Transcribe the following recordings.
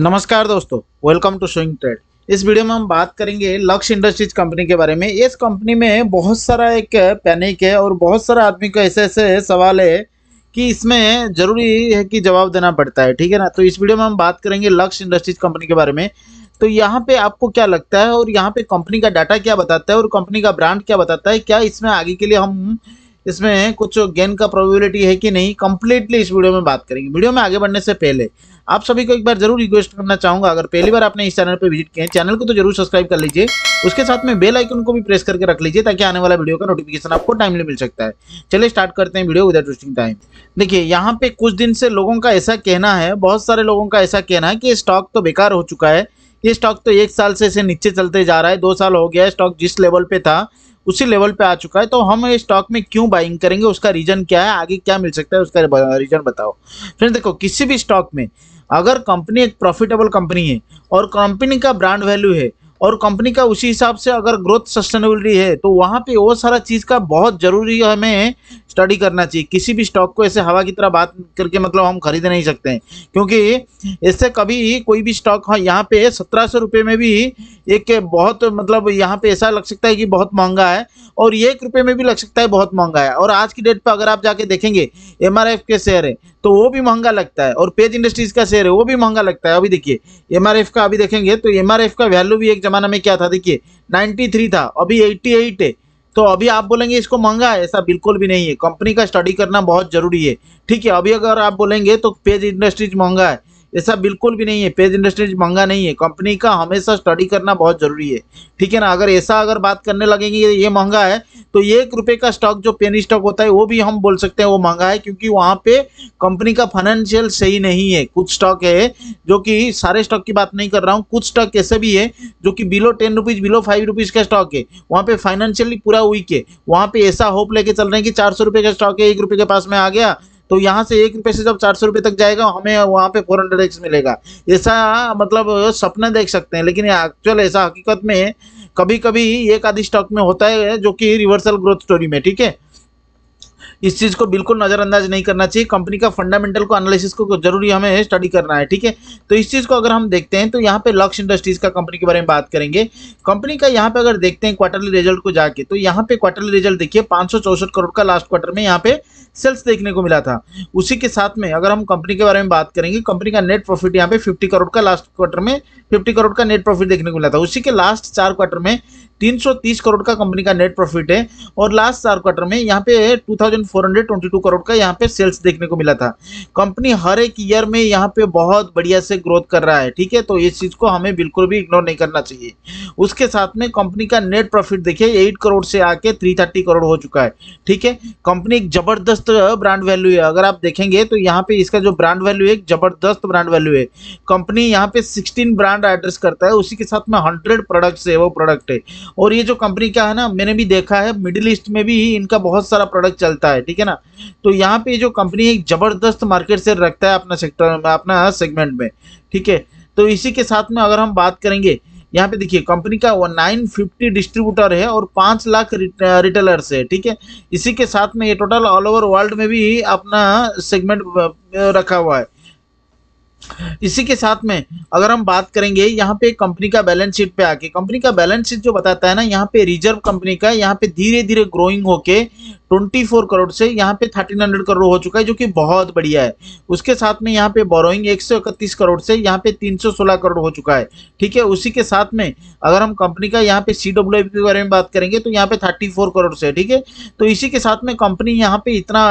नमस्कार दोस्तों welcome to showing trade इस वीडियो में हम बात करेंगे लक्ष्य इंडस्ट्रीज कंपनी के बारे में इस कंपनी में बहुत सारा एक पैनिक है और बहुत सारा आदमी का ऐसे ऐसे सवाल है कि इसमें ज़रूरी है कि जवाब देना पड़ता है ठीक है ना तो इस वीडियो में हम बात करेंगे लक्ष्य इंडस्ट्रीज कंपनी के बारे में तो यहाँ पे आपको क्या लगता है और यहाँ पे कंपनी का डाटा क्या बताता है और कंपनी का ब्रांड क्या बताता है क्या इसमें आगे के लिए हम इसमें कुछ गेन का प्रोबेबिलिटी है कि नहीं कम्प्लीटली इस वीडियो में बात करेंगे वीडियो में आगे बढ़ने से पहले आप सभी को एक बार जरूर रिक्वेस्ट करना चाहूंगा अगर पहली बार आपने इस चैनल पर विजिट किया चैनल को तो जरूर सब्सक्राइब कर लीजिए उसके साथ में बेल आइकन को भी प्रेस करके रख लीजिए ताकि आने वाला वीडियो का नोटिफिकेशन आपको टाइमली मिल सकता है चलिए स्टार्ट करते हैं वीडियो विदाउट वेस्टिंग टाइम देखिए यहाँ पे कुछ दिन से लोगों का ऐसा कहना है बहुत सारे लोगों का ऐसा कहना है कि स्टॉक तो बेकार हो चुका है ये स्टॉक तो एक साल से इसे नीचे चलते जा रहा है दो साल हो गया है स्टॉक जिस लेवल पे था उसी लेवल पे आ चुका है तो हम ये स्टॉक में क्यों बाइंग करेंगे उसका रीजन क्या है आगे क्या मिल सकता है उसका रीजन बताओ फ्रेंड देखो किसी भी स्टॉक में अगर कंपनी एक प्रॉफिटेबल कंपनी है और कंपनी का ब्रांड वैल्यू है और कंपनी का उसी हिसाब से अगर ग्रोथ सस्टेनेबिलिटी है तो वहाँ पे वो सारा चीज़ का बहुत ज़रूरी हमें स्टडी करना चाहिए किसी भी स्टॉक को ऐसे हवा की तरह बात करके मतलब हम खरीद नहीं सकते हैं क्योंकि इससे कभी कोई भी स्टॉक हाँ, यहाँ पे सत्रह सौ रुपये में भी एक बहुत मतलब यहाँ पे ऐसा लग सकता है कि बहुत महंगा है और एक रुपये में भी लग सकता है बहुत महंगा है और आज की डेट पर अगर आप जाके देखेंगे एम के शेयर है तो वो भी महंगा लगता है और पेज इंडस्ट्रीज का शेयर है वो भी महंगा लगता है अभी देखिए एम का अभी देखेंगे तो एम का वैल्यू भी एक ज़माना में क्या था देखिए नाइन्टी था अभी एट्टी है तो अभी आप बोलेंगे इसको महंगा है ऐसा बिल्कुल भी नहीं है कंपनी का स्टडी करना बहुत जरूरी है ठीक है अभी अगर आप बोलेंगे तो पेज इंडस्ट्रीज महंगा है ऐसा बिल्कुल भी नहीं है पेज इंडस्ट्रीज महंगा नहीं है कंपनी का हमेशा स्टडी करना बहुत ज़रूरी है ठीक है ना अगर ऐसा अगर बात करने लगेंगे ये महंगा है तो एक रुपये का स्टॉक जो पेनी स्टॉक होता है वो भी हम बोल सकते हैं वो महंगा है क्योंकि वहाँ पे कंपनी का फाइनेंशियल सही नहीं है कुछ स्टॉक है जो कि सारे स्टॉक की बात नहीं कर रहा हूँ कुछ स्टॉक ऐसे भी है जो कि below ten rupees below five rupees का स्टॉक है वहाँ पे फाइनेंशियली पूरा वीक है वहाँ पे ऐसा होप लेके चल रहे हैं कि चार सौ रुपये का स्टॉक है एक रुपये के पास में आ गया तो यहाँ से एक रुपये से जब चार सौ रुपये तक जाएगा हमें वहाँ पे फोर हंड्रेड एक्स मिलेगा ऐसा मतलब सपना देख सकते हैं लेकिन एक्चुअल ऐसा हकीकत में कभी कभी एक आधी स्टॉक में होता है जो कि रिवर्सल ग्रोथ स्टोरी में ठीक है इस चीज़ को बिल्कुल नज़रअंदाज नहीं करना चाहिए कंपनी का फंडामेंटल को एनालिसिस को जरूरी हमें स्टडी करना है ठीक है तो इस चीज़ को अगर हम देखते हैं तो यहाँ पे लक्ष्य इंडस्ट्रीज़ का कंपनी के बारे में बात करेंगे कंपनी का यहाँ पे अगर देखते हैं क्वार्टरली रिजल्ट को जाके तो यहाँ पे क्वार्टरली रिजल्ट देखिए पाँच करोड़ का लास्ट क्वार्टर में यहाँ पे सेल्स देखने को मिला था उसी के साथ में अगर हम कंपनी के बारे में बात करेंगे कंपनी का नेट प्रॉफिट यहाँ पे फिफ्टी करोड़ का लास्ट क्वार्टर में फिफ्टी करोड़ का नेट प्रॉफिट देखने को मिला था उसी के लास्ट चार क्वार्टर में 330 करोड़ का कंपनी का नेट प्रॉफिट है और लास्ट चार क्वार्टर में यहाँ पे 2422 करोड़ का यहाँ पे सेल्स देखने को मिला था कंपनी हर एक ईयर में यहाँ पे बहुत बढ़िया से ग्रोथ कर रहा है ठीक है तो इस चीज़ को हमें बिल्कुल भी इग्नोर नहीं करना चाहिए उसके साथ में कंपनी का नेट प्रॉफिट देखिए एट करोड़ से आके थ्री थर्टी करोड़ हो चुका है ठीक है कंपनी एक जबरदस्त ब्रांड वैल्यू है अगर आप देखेंगे तो यहाँ पे इसका जो ब्रांड वैल्यू है एक जबरदस्त ब्रांड वैल्यू है कंपनी यहाँ पे सिक्सटीन ब्रांड एड्रेस करता है उसी के साथ में हंड्रेड प्रोडक्ट्स है वो प्रोडक्ट है और ये जो कंपनी क्या है ना मैंने भी देखा है मिडिल ईस्ट में भी इनका बहुत सारा प्रोडक्ट चलता है ठीक है ना तो यहाँ पे जो कंपनी एक जबरदस्त मार्केट से रखता है अपना सेक्टर अपना सेगमेंट में ठीक है तो इसी के साथ में अगर हम बात करेंगे यहाँ पे देखिए कंपनी का वो नाइन फिफ्टी डिस्ट्रीब्यूटर है और पाँच लाख रिटेलर्स है ठीक है इसी के साथ में ये टोटल ऑल ओवर वर्ल्ड में भी अपना सेगमेंट रखा हुआ है इसी के साथ में अगर हम बात करेंगे यहाँ पे कंपनी का बैलेंस शीट पे आके कंपनी का बैलेंस शीट जो बताता है ना यहाँ पे रिजर्व कंपनी का यहाँ पे धीरे धीरे ग्रोइंग होके 24 करोड़ से यहाँ पे 1300 करोड़ हो चुका है जो कि बहुत बढ़िया है उसके साथ में यहाँ पे बोरोइंग एक करोड़ से यहाँ पे 316 करोड़ हो चुका है ठीक है उसी के साथ में अगर हम कंपनी का यहाँ पे सी डब्ल्यू के बारे में बात करेंगे तो यहाँ पे 34 करोड़ से ठीक है तो इसी के साथ में कंपनी यहाँ पे इतना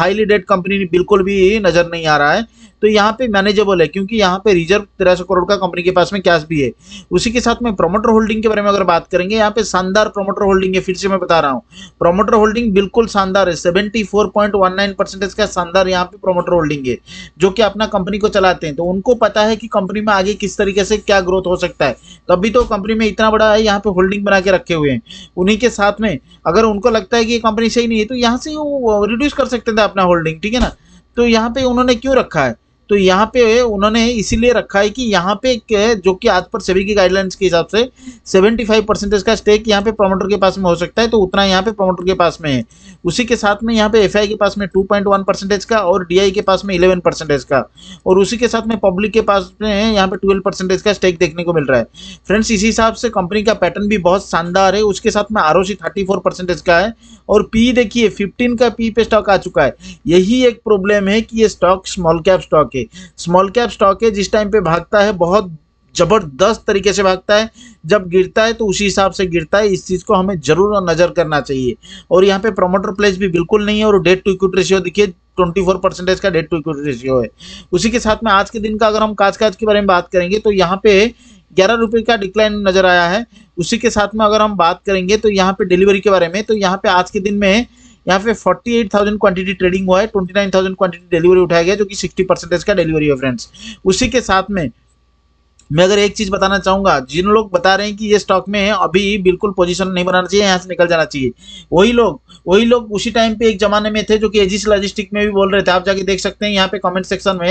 हाईली डेट कंपनी बिल्कुल भी नजर नहीं आ रहा है तो यहाँ पे मैनेजेबल है क्योंकि यहाँ पे रिजर्व तेरह करोड़ का कंपनी के पास में कैश भी है उसी के साथ में प्रोमोटर होल्डिंग के बारे में अगर बात करेंगे यहाँ पे शानदार प्रोमोटर होल्डिंग है फिर से मैं बता रहा हूँ प्रोमोटर होल्डिंग बिल्कुल शानदार है सेवेंटी परसेंटेज का शानदार यहाँ पे प्रोमोटर होल्डिंग है जो कि अपना कंपनी को चलाते हैं तो उनको पता है कि कंपनी में आगे किस तरीके से क्या ग्रोथ हो सकता है तभी तो कंपनी में इतना बड़ा है यहाँ पे होल्डिंग बना के रखे हुए हैं उन्हीं के साथ में अगर उनको लगता है कि ये कंपनी सही नहीं है तो यहाँ से वो रिड्यूस कर सकते थे अपना होल्डिंग ठीक है ना तो यहाँ पे उन्होंने क्यों रखा है तो यहाँ पे उन्होंने इसीलिए रखा है कि यहाँ पे जो कि आज पर सभी की गाइडलाइंस के हिसाब से 75 परसेंटेज का स्टेक यहाँ पे प्रमोटर के पास में हो सकता है तो उतना यहाँ पे प्रमोटर के पास में है उसी के साथ में यहाँ पे एफ के पास में टू परसेंटेज का और डी के पास में इलेवन परसेंटेज का और उसी के साथ में पब्लिक के पास में है यहाँ पे ट्वेल्व परसेंटेज का स्टेक देखने को मिल रहा है फ्रेंड्स इसी हिसाब से कंपनी का पैटर्न भी बहुत शानदार है उसके साथ में आर ओ परसेंटेज का है और पी देखिए फिफ्टीन का पी पे स्टॉक आ चुका है यही एक प्रॉब्लम है कि ये स्टॉक स्मॉल कैप स्टॉक है स्मॉल कैप स्टॉक है जिस टाइम पे भागता है बहुत जबरदस्त तरीके से भागता है जब गिरता है तो उसी हिसाब से गिरता है इस चीज़ को हमें जरूर नज़र करना चाहिए और यहाँ पे प्रमोटर प्लेस भी बिल्कुल नहीं है और डेट टू इक्विट रेशियो देखिए 24 परसेंटेज का डेट टू इक्विट रेशियो है उसी के साथ में आज के दिन का अगर हम काज काज के बारे में बात करेंगे तो यहाँ पे ग्यारह रुपये का डिक्लाइन नज़र आया है उसी के साथ में अगर हम बात करेंगे तो यहाँ पे डिलीवरी के बारे में तो यहाँ पे आज के दिन में यहाँ पे 48,000 क्वांटिटी ट्रेडिंग हुआ है 29,000 क्वांटिटी डिलीवरी उठाया गया जो कि 60 परसेंटेज का डिलीवरी है फ्रेंड्स उसी के साथ में मैं अगर एक चीज बताना चाहूंगा जिन लोग बता रहे हैं कि ये स्टॉक में है अभी बिल्कुल पोजीशन नहीं बनाना चाहिए यहाँ से निकल जाना चाहिए वही लोग वही लोग उसी टाइम पे एक जमाने में थे जो कि एजिस लॉजिस्टिक में भी बोल रहे थे आप जाके देख सकते हैं यहाँ पे कमेंट सेक्शन में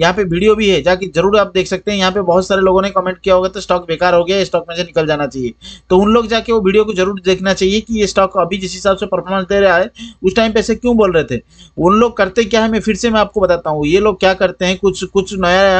यहाँ पे वीडियो भी है जाके जरूर आप देख सकते हैं यहाँ पे बहुत सारे लोगों ने कमेंट किया होगा तो स्टॉक बेकार हो गया स्टॉक में से निकल जाना चाहिए तो उन लोग जाके वो वीडियो को जरूर देखना चाहिए कि ये स्टॉक अभी जिस हिसाब से परफॉर्मेंस दे रहा है उस टाइम पे ऐसे क्यों बोल रहे थे उन लोग करते क्या है मैं फिर से मैं आपको बताता हूँ ये लोग क्या करते हैं कुछ कुछ नया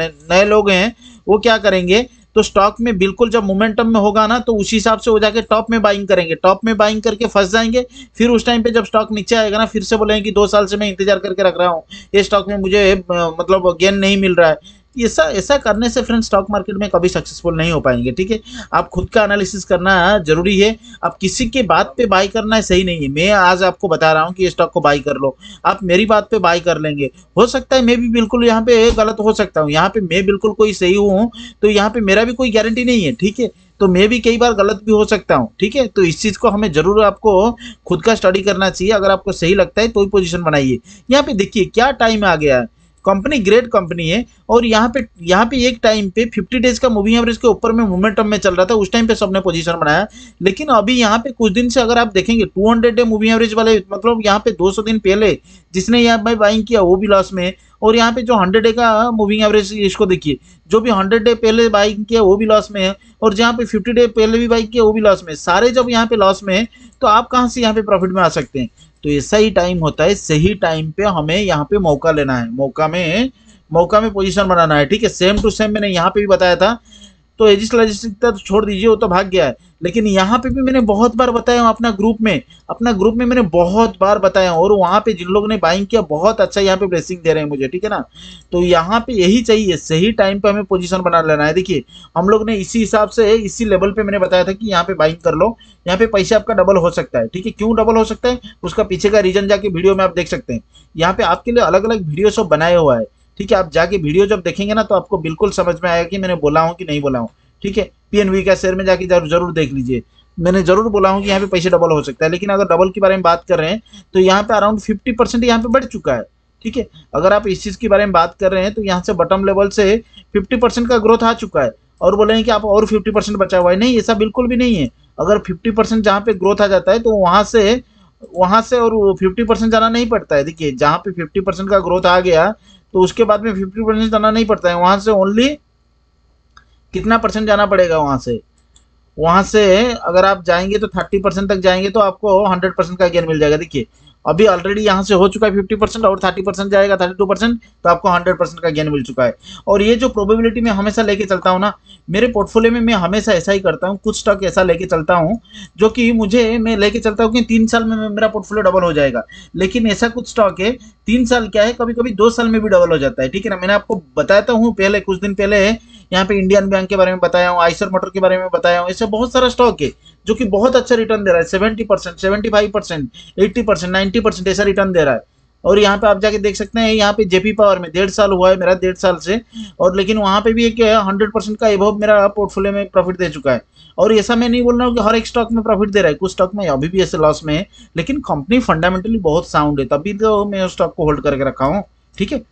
नए लोग हैं वो क्या करेंगे तो स्टॉक में बिल्कुल जब मोमेंटम में होगा ना तो उसी हिसाब से वो जाके टॉप में बाइंग करेंगे टॉप में बाइंग करके फंस जाएंगे फिर उस टाइम पे जब स्टॉक नीचे आएगा ना फिर से बोलेंगे कि दो साल से मैं इंतजार करके रख रहा हूँ ये स्टॉक में मुझे मतलब गेन नहीं मिल रहा है ऐसा ऐसा करने से फ्रेंड स्टॉक मार्केट में कभी सक्सेसफुल नहीं हो पाएंगे ठीक है आप खुद का एनालिसिस करना जरूरी है आप किसी के बात पे बाई करना है सही नहीं है मैं आज आपको बता रहा हूँ कि स्टॉक को बाई कर लो आप मेरी बात पे बाई कर लेंगे हो सकता है मैं भी बिल्कुल यहाँ पे गलत हो सकता हूँ यहाँ पे मैं बिल्कुल कोई सही हूँ तो यहाँ पे मेरा भी कोई गारंटी नहीं है ठीक है तो मैं भी कई बार गलत भी हो सकता हूँ ठीक है तो इस चीज़ को हमें जरूर आपको खुद का स्टडी करना चाहिए अगर आपको सही लगता है तो ही पोजिशन बनाइए यहाँ पे देखिए क्या टाइम आ गया है कंपनी ग्रेट कंपनी है और यहाँ पे यहाँ पे एक टाइम पे 50 डेज का मूविंग एवरेज के ऊपर में मोमेंटम में चल रहा था उस टाइम पे सबने पोजीशन बनाया लेकिन अभी यहाँ पे कुछ दिन से अगर आप देखेंगे 200 डे मूविंग एवरेज वाले मतलब यहाँ पे 200 दिन पहले जिसने यहाँ पे बाइंग किया वो भी लॉस में है और यहाँ पे जो हंड्रेड डे का मूविंग एवरेज इसको देखिए जो भी हंड्रेड डे पहले बाइंग किया वो भी लॉस में है और जहाँ पे फिफ्टी डे पहले भी बाइक किया वो भी लॉस में है सारे जब यहाँ पे लॉस में है तो आप कहाँ से यहाँ पे प्रॉफिट में आ सकते हैं तो ये सही टाइम होता है सही टाइम पे हमें यहाँ पे मौका लेना है मौका में मौका में पोजीशन बनाना है ठीक है सेम टू सेम मैंने यहाँ पे भी बताया था तो एजिस लाजिस्टिकता तो छोड़ दीजिए वो तो भाग गया है लेकिन यहाँ पे भी मैंने बहुत बार बताया हूँ अपना ग्रुप में अपना ग्रुप में मैंने बहुत बार बताया और वहाँ पे जिन लोगों ने बाइंग किया बहुत अच्छा यहाँ पे ब्लेसिंग दे रहे हैं मुझे ठीक है ना तो यहाँ पे यही चाहिए सही टाइम पे हमें पोजीशन बना लेना है देखिए हम लोग ने इसी हिसाब से इसी लेवल पे मैंने बताया था कि यहाँ पे बाइंग कर लो यहाँ पे पैसे आपका डबल हो सकता है ठीक है क्यों डबल हो सकता है उसका पीछे का रीजन जाके वीडियो में आप देख सकते हैं यहाँ पे आपके लिए अलग अलग वीडियो सब बनाया हुआ है ठीक है आप जाके वीडियो जब देखेंगे ना तो आपको बिल्कुल समझ में आएगा कि मैंने बोला हूँ कि नहीं बोला हूँ ठीक है पीएनवी का शेयर में जाके जरूर देख लीजिए मैंने जरूर बोला हूँ कि यहाँ पे पैसे डबल हो सकता है लेकिन अगर डबल के बारे में बात कर रहे हैं तो यहाँ पे अराउंड फिफ्टी परसेंट यहाँ पे बढ़ चुका है ठीक है अगर आप इस चीज़ के बारे में बात कर रहे हैं तो यहाँ से बटम लेवल से फिफ्टी परसेंट का ग्रोथ आ चुका है और बोले हैं कि आप और फिफ्टी परसेंट बचा हुआ है नहीं ऐसा बिल्कुल भी नहीं है अगर फिफ्टी परसेंट जहाँ पे ग्रोथ आ जाता है तो वहाँ से वहाँ से और फिफ्टी परसेंट जाना नहीं पड़ता है देखिए जहाँ पे फिफ्टी परसेंट का ग्रोथ आ गया तो उसके बाद में फिफ्टी परसेंट जाना नहीं पड़ता है वहाँ से ओनली कितना परसेंट जाना पड़ेगा वहाँ से वहाँ से अगर आप जाएंगे तो थर्टी परसेंट तक जाएंगे तो आपको हंड्रेड परसेंट का गेन मिल जाएगा देखिए अभी ऑलरेडी यहाँ से हो चुका है फिफ्टी परसेंट और थर्टी परसेंट जाएगा थर्टी टू परसेंट तो आपको हंड्रेड परसेंट का गेन मिल चुका है और ये जो प्रोबेबिलिटी मैं हमेशा लेके चलता हूँ ना मेरे पोर्टफोलियो में मैं हमेशा ऐसा ही करता हूँ कुछ स्टॉक ऐसा लेके चलता हूँ जो कि मुझे मैं लेके चलता हूँ कि तीन साल में मेरा पोर्टफोलियो डबल हो जाएगा लेकिन ऐसा कुछ स्टॉक है तीन साल क्या है कभी कभी दो साल में भी डबल हो जाता है ठीक है ना मैंने आपको बताता तो हूँ पहले कुछ दिन पहले यहाँ पे इंडियन बैंक के बारे में बताया हूँ आइसर मोटर के बारे में बताया हूँ ऐसे बहुत सारा स्टॉक है जो कि बहुत अच्छा रिटर्न दे रहा है seventy percent seventy five percent eighty percent ninety percent ऐसा रिटर्न दे रहा है और यहाँ पे आप जाके देख सकते हैं यहाँ पे जेपी पावर में डेढ़ साल हुआ है मेरा डेढ़ साल से और लेकिन वहाँ पे भी एक हंड्रेड परसेंट का अभव मेरा पोर्टफोलियो में प्रॉफिट दे चुका है और ऐसा मैं नहीं बोल रहा हूँ कि हर एक स्टॉक में प्रॉफिट दे रहा है कुछ स्टॉक में अभी भी ऐसे लॉस में है लेकिन कंपनी फंडामेंटली बहुत साउंड है तभी तो मैं उस स्टॉक को होल्ड करके रखा हूँ ठीक है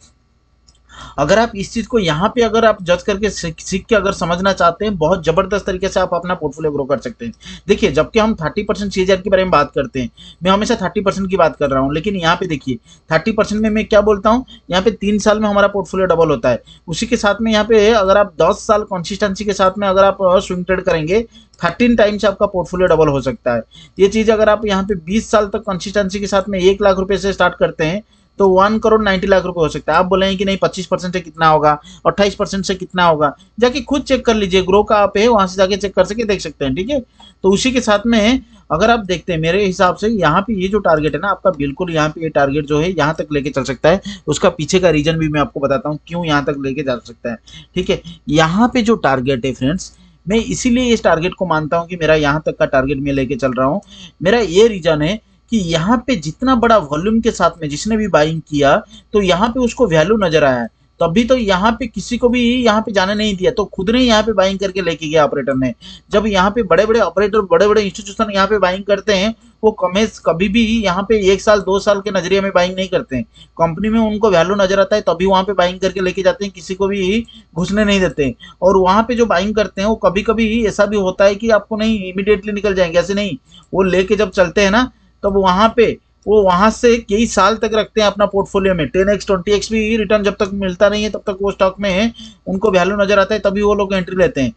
अगर आप इस चीज़ को यहाँ पे अगर आप जज करके सीख के अगर समझना चाहते हैं बहुत ज़बरदस्त तरीके से आप अपना पोर्टफोलियो ग्रो कर सकते हैं देखिए जबकि हम थर्टी परसेंट के बारे में बात करते हैं मैं हमेशा थर्टी परसेंट की बात कर रहा हूँ लेकिन यहाँ पे देखिए थर्टी परसेंट में मैं क्या बोलता हूँ यहाँ पे तीन साल में हमारा पोर्टफोलियो डबल होता है उसी के साथ में यहाँ पे अगर आप दस साल कॉन्सिस्टेंसी के साथ में अगर आप स्विंग ट्रेड करेंगे थर्टीन टाइम्स आपका पोर्टफोलियो डबल हो सकता है ये चीज़ अगर आप यहाँ पे बीस साल तक कंसिस्टेंसी के साथ में एक लाख रुपए से स्टार्ट करते हैं तो वन करोड़ नाइन्टी लाख रुपए हो सकता है आप बोले कि नहीं पच्चीस परसेंट से कितना होगा अट्ठाईस परसेंट से कितना होगा जाके खुद चेक कर लीजिए ग्रो का आप है वहां से जाके चेक कर सके देख सकते हैं ठीक है तो उसी के साथ में अगर आप देखते हैं मेरे हिसाब से यहाँ पे ये जो टारगेट है ना आपका बिल्कुल यहाँ पे ये टारगेट जो है यहाँ तक लेके चल सकता है उसका पीछे का रीजन भी मैं आपको बताता हूँ क्यों यहाँ तक लेके जा सकता है ठीक है यहाँ पे जो टारगेट है फ्रेंड्स मैं इसीलिए इस टारगेट को मानता हूँ कि मेरा यहाँ तक का टारगेट मैं लेके चल रहा हूँ मेरा ये रीजन है कि यहाँ पे जितना बड़ा वॉल्यूम के साथ में जिसने भी बाइंग किया तो यहाँ पे उसको वैल्यू नजर आया तभी तो यहाँ पे किसी को भी यहाँ पे जाने नहीं दिया तो खुद ने यहाँ पे बाइंग करके लेके गया ऑपरेटर ने जब यहाँ पे बड़े बड़े ऑपरेटर बड़े बड़े इंस्टीट्यूशन यहाँ पे बाइंग करते हैं वो कमेज कभी भी यहाँ पे एक साल दो साल के नजरिए में बाइंग नहीं करते हैं कंपनी में उनको वैल्यू नजर आता है तभी वहाँ पे बाइंग करके लेके जाते हैं किसी को भी घुसने नहीं देते और वहाँ पे जो बाइंग करते हैं वो कभी कभी ऐसा भी होता है कि आपको नहीं इमिडिएटली निकल जाएंगे ऐसे नहीं वो लेके जब चलते हैं ना तब वहाँ पे वो वहाँ से कई साल तक रखते हैं अपना पोर्टफोलियो में टेन एक्स ट्वेंटी एक्स भी रिटर्न जब तक मिलता नहीं है तब तक वो स्टॉक में है उनको वैल्यू नज़र आता है तभी वो लोग एंट्री लेते हैं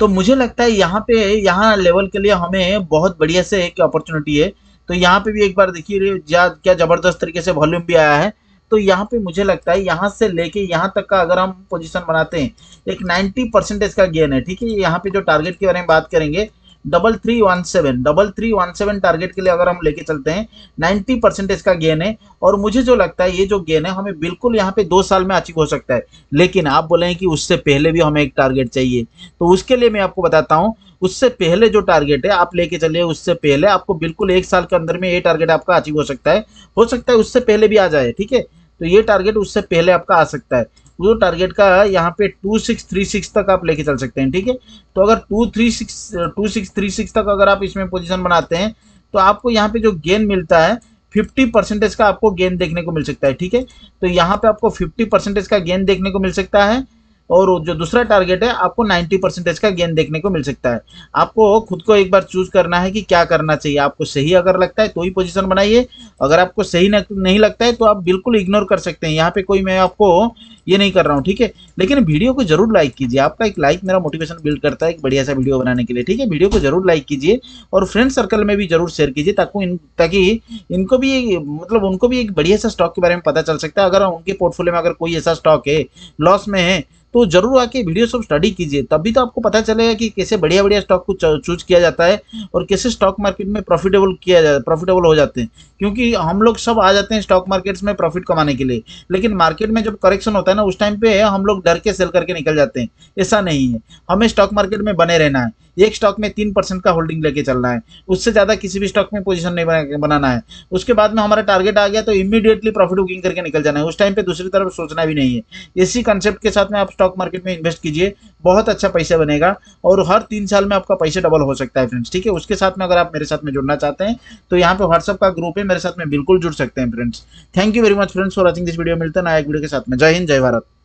तो मुझे लगता है यहाँ पे यहाँ लेवल के लिए हमें बहुत बढ़िया से एक अपॉर्चुनिटी है तो यहाँ पे भी एक बार देखिए क्या ज़बरदस्त तरीके से वॉल्यूम भी आया है तो यहाँ पे मुझे लगता है यहाँ से लेके यहाँ तक का अगर हम पोजीशन बनाते हैं एक 90 परसेंटेज का गेन है ठीक है यहाँ पे जो टारगेट के बारे में बात करेंगे double three one seven double three one seven target के लिए अगर हम लेके चलते हैं नाइन्टी परसेंटेज का गेन है और मुझे जो लगता है ये जो गेन है हमें बिल्कुल यहाँ पे दो साल में अचीव हो सकता है लेकिन आप बोले कि उससे पहले भी हमें एक टारगेट चाहिए तो उसके लिए मैं आपको बताता हूँ उससे पहले जो टारगेट है आप लेके चलिए उससे पहले आपको बिल्कुल एक साल के अंदर में ये टारगेट आपका अचीव हो सकता है हो सकता है उससे पहले भी आ जाए ठीक है तो ये टारगेट उससे पहले आपका आ सकता है जो टारगेट का यहाँ पे टू सिक्स थ्री सिक्स तक आप लेके चल सकते हैं ठीक है तो अगर two three six two six three six तक अगर आप इसमें पोजीशन बनाते हैं तो आपको यहाँ पे जो गेन मिलता है फिफ्टी परसेंटेज का आपको गेन देखने को मिल सकता है ठीक है तो यहाँ पे आपको फिफ्टी परसेंटेज का गेन देखने को मिल सकता है और जो दूसरा टारगेट है आपको 90 परसेंटेज का गेन देखने को मिल सकता है आपको खुद को एक बार चूज करना है कि क्या करना चाहिए आपको सही अगर लगता है तो ही पोजिशन बनाइए अगर आपको सही नहीं लगता है तो आप बिल्कुल इग्नोर कर सकते हैं यहाँ पे कोई मैं आपको ये नहीं कर रहा हूँ ठीक है लेकिन वीडियो को जरूर लाइक कीजिए आपका एक लाइक मेरा मोटिवेशन बिल्ड करता है एक बढ़िया सा वीडियो बनाने के लिए ठीक है वीडियो को जरूर लाइक कीजिए और फ्रेंड सर्कल में भी जरूर शेयर कीजिए ताकि इन ताकि इनको भी मतलब उनको भी एक बढ़िया सा स्टॉक के बारे में पता चल सकता है अगर उनके पोर्टफोलियो में अगर कोई ऐसा स्टॉक है लॉस में है तो जरूर आके वीडियो सब स्टडी कीजिए तभी तो आपको पता चलेगा कि कैसे बढ़िया बढ़िया स्टॉक को चूज किया जाता है और कैसे स्टॉक मार्केट में प्रॉफिटेबल किया जाता है प्रॉफिटेबल हो जाते हैं क्योंकि हम लोग सब आ जाते हैं स्टॉक मार्केट्स में प्रॉफिट कमाने के लिए लेकिन मार्केट में जब करेक्शन होता है ना उस टाइम पे हम लोग डर के सेल करके निकल जाते हैं ऐसा नहीं है हमें स्टॉक मार्केट में बने रहना है एक स्टॉक में तीन परसेंट का होल्डिंग लेके चलना है उससे ज़्यादा किसी भी स्टॉक में पोजीशन नहीं बना, बनाना है उसके बाद में हमारा टारगेट आ गया तो इमीडिएटली प्रॉफिट बुकिंग करके निकल जाना है उस टाइम पे दूसरी तरफ सोचना भी नहीं है इसी कंसेप्ट के साथ में आप स्टॉक मार्केट में इन्वेस्ट कीजिए बहुत अच्छा पैसा बनेगा और हर तीन साल में आपका पैसा डबल हो सकता है फ्रेंड्स ठीक है उसके साथ में अगर आप मेरे साथ में जुड़ना चाहते हैं तो यहाँ पे व्हाट्सअप का ग्रुप है मेरे साथ में बिल्कुल जुड़ सकते हैं friends thank you very much friends for watching this video मिलता है नया वीडियो के साथ में जय हिंद जय भारत